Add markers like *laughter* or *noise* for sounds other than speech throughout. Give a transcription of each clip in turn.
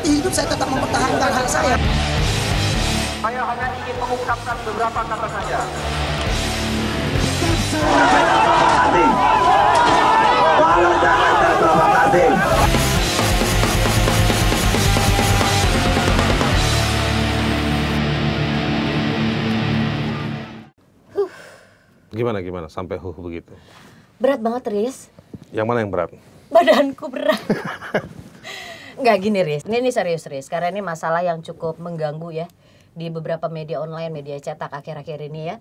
mati hidup saya tetap mempertahankan hak saya. Saya hanya ingin mengungkapkan beberapa kata saja. Gimana gimana sampai huh begitu? Berat banget, Riz. Yang mana yang berat? Badanku berat. *laughs* nggak gini Riz ini, ini serius Riz karena ini masalah yang cukup mengganggu ya di beberapa media online media cetak akhir-akhir ini ya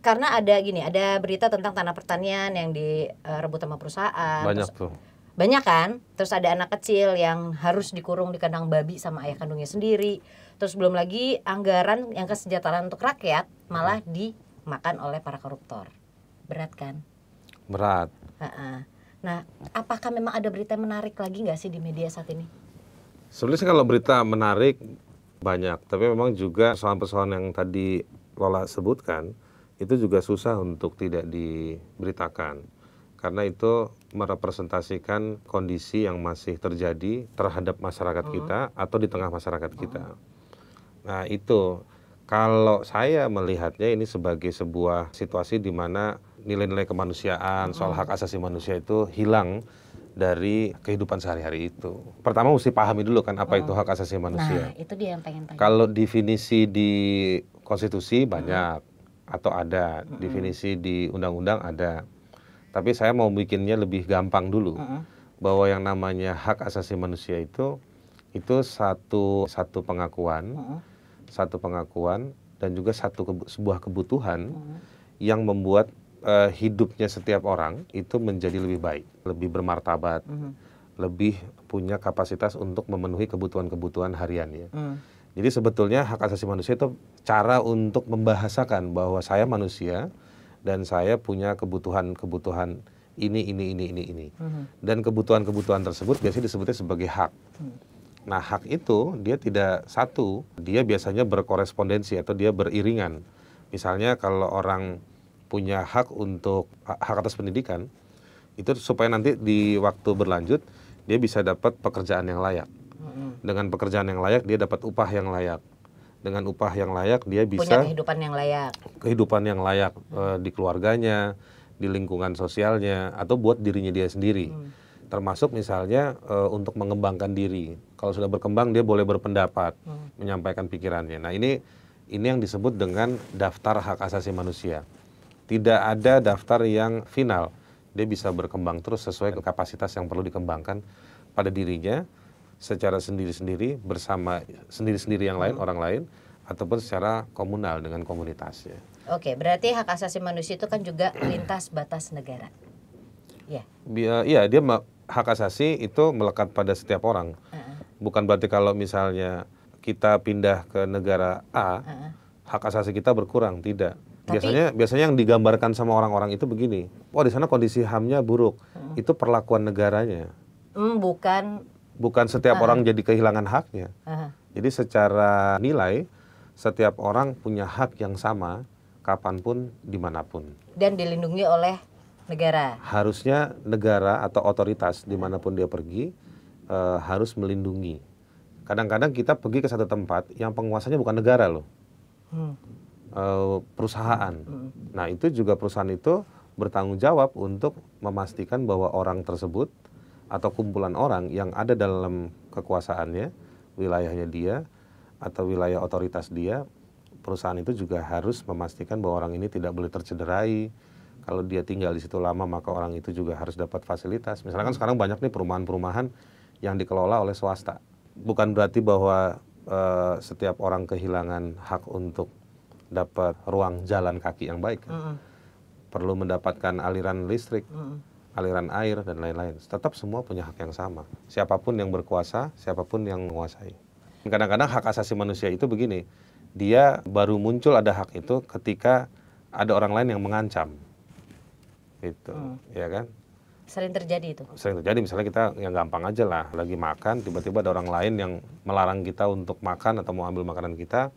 karena ada gini ada berita tentang tanah pertanian yang direbut sama perusahaan banyak terus, tuh banyak kan terus ada anak kecil yang harus dikurung di kandang babi sama ayah kandungnya sendiri terus belum lagi anggaran yang kesejahteraan untuk rakyat malah hmm. dimakan oleh para koruptor berat kan berat nah apakah memang ada berita menarik lagi nggak sih di media saat ini Sebenarnya kalau berita menarik banyak, tapi memang juga persoalan-persoalan yang tadi Lola sebutkan itu juga susah untuk tidak diberitakan karena itu merepresentasikan kondisi yang masih terjadi terhadap masyarakat uh kita atau di tengah masyarakat kita. Uh Nah, itu kalau saya melihatnya ini sebagai sebuah situasi di mana nilai-nilai kemanusiaan, soal hmm. hak asasi manusia itu hilang dari kehidupan sehari-hari itu. Pertama mesti pahami dulu kan apa oh. itu hak asasi manusia. Nah, itu dia yang pengen tanya. Kalau definisi di konstitusi banyak hmm. atau ada, hmm. definisi di undang-undang ada. Tapi saya mau bikinnya lebih gampang dulu. Hmm. Bahwa yang namanya hak asasi manusia itu itu satu satu pengakuan, hmm. satu pengakuan dan juga satu kebu sebuah kebutuhan hmm. yang membuat uh, hidupnya setiap orang itu menjadi lebih baik, lebih bermartabat, mm -hmm. lebih punya kapasitas untuk memenuhi kebutuhan-kebutuhan hariannya. Mm. Jadi sebetulnya hak asasi manusia itu cara untuk membahasakan bahwa saya manusia dan saya punya kebutuhan-kebutuhan ini ini ini ini ini. Mm -hmm. Dan kebutuhan-kebutuhan tersebut biasanya disebutnya sebagai hak. Mm. Nah, hak itu dia tidak satu, dia biasanya berkorespondensi atau dia beriringan. Misalnya kalau orang punya hak untuk hak atas pendidikan itu supaya nanti di waktu berlanjut dia bisa dapat pekerjaan yang layak. Dengan pekerjaan yang layak dia dapat upah yang layak. Dengan upah yang layak dia bisa punya kehidupan yang layak. Kehidupan yang layak e, di keluarganya, di lingkungan sosialnya atau buat dirinya dia sendiri. Hmm. Termasuk misalnya e, untuk mengembangkan diri. Kalau sudah berkembang dia boleh berpendapat, hmm. menyampaikan pikirannya. Nah, ini ini yang disebut dengan daftar hak asasi manusia. Tidak ada daftar yang final. Dia bisa berkembang terus sesuai kapasitas yang perlu dikembangkan pada dirinya secara sendiri-sendiri bersama sendiri-sendiri yang lain, hmm. orang lain ataupun secara komunal dengan komunitasnya. Oke, berarti hak asasi manusia itu kan juga lintas batas negara. Ya. Iya, dia hak asasi itu melekat pada setiap orang. Uh -uh. Bukan berarti kalau misalnya kita pindah ke negara A, uh -uh. hak asasi kita berkurang, tidak biasanya biasanya yang digambarkan sama orang-orang itu begini, wah di sana kondisi hamnya buruk, hmm. itu perlakuan negaranya. Hmm, bukan. Bukan setiap uh. orang jadi kehilangan haknya. Uh. Jadi secara nilai setiap orang punya hak yang sama kapanpun dimanapun. Dan dilindungi oleh negara. Harusnya negara atau otoritas dimanapun dia pergi e, harus melindungi. Kadang-kadang kita pergi ke satu tempat yang penguasanya bukan negara loh. Hmm. Eh, perusahaan. Nah itu juga perusahaan itu bertanggung jawab untuk memastikan bahwa orang tersebut atau kumpulan orang yang ada dalam kekuasaannya, wilayahnya dia atau wilayah otoritas dia, perusahaan itu juga harus memastikan bahwa orang ini tidak boleh tercederai. Kalau dia tinggal di situ lama maka orang itu juga harus dapat fasilitas. Misalkan sekarang banyak nih perumahan-perumahan yang dikelola oleh swasta. Bukan berarti bahwa uh, setiap orang kehilangan hak untuk dapat ruang jalan kaki yang baik kan? mm. perlu mendapatkan aliran listrik mm. aliran air dan lain-lain tetap semua punya hak yang sama siapapun yang berkuasa siapapun yang menguasai kadang-kadang hak asasi manusia itu begini dia baru muncul ada hak itu ketika ada orang lain yang mengancam Itu, mm. ya kan sering terjadi itu sering terjadi misalnya kita yang gampang aja lah lagi makan tiba-tiba ada orang lain yang melarang kita untuk makan atau mau ambil makanan kita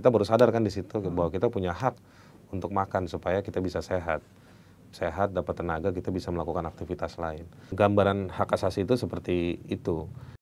kita baru sadar kan di situ hmm. bahwa kita punya hak untuk makan supaya kita bisa sehat sehat dapat tenaga kita bisa melakukan aktivitas lain gambaran hak asasi itu seperti itu